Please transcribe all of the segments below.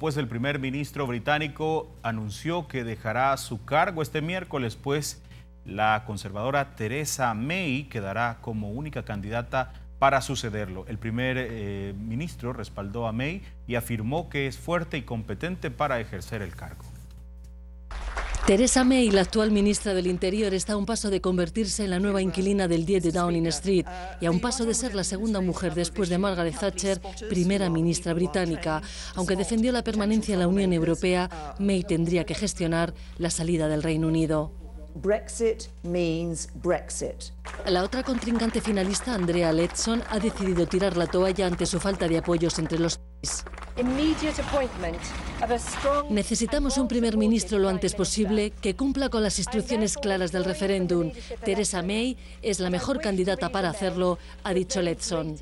Después el primer ministro británico anunció que dejará su cargo este miércoles, pues la conservadora Theresa May quedará como única candidata para sucederlo. El primer eh, ministro respaldó a May y afirmó que es fuerte y competente para ejercer el cargo. Teresa May, la actual ministra del Interior, está a un paso de convertirse en la nueva inquilina del 10 de Downing Street y a un paso de ser la segunda mujer después de Margaret Thatcher, primera ministra británica. Aunque defendió la permanencia en la Unión Europea, May tendría que gestionar la salida del Reino Unido. Brexit means Brexit. La otra contrincante finalista, Andrea Letson, ha decidido tirar la toalla ante su falta de apoyos entre los países. Necesitamos un primer ministro lo antes posible que cumpla con las instrucciones claras del referéndum. ...Teresa May es la mejor candidata para hacerlo, ha dicho Letson.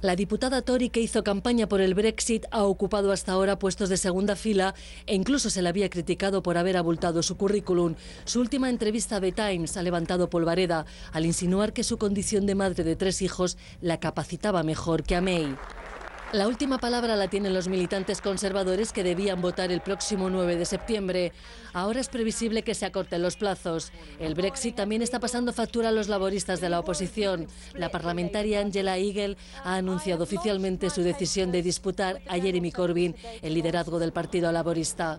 La diputada Tory que hizo campaña por el Brexit ha ocupado hasta ahora puestos de segunda fila e incluso se la había criticado por haber abultado su currículum. Su última entrevista a The Times ha levantado polvareda al insinuar que su condición de madre de tres hijos la capacitaba mejor que a May. La última palabra la tienen los militantes conservadores que debían votar el próximo 9 de septiembre. Ahora es previsible que se acorten los plazos. El Brexit también está pasando factura a los laboristas de la oposición. La parlamentaria Angela Eagle ha anunciado oficialmente su decisión de disputar a Jeremy Corbyn el liderazgo del Partido Laborista.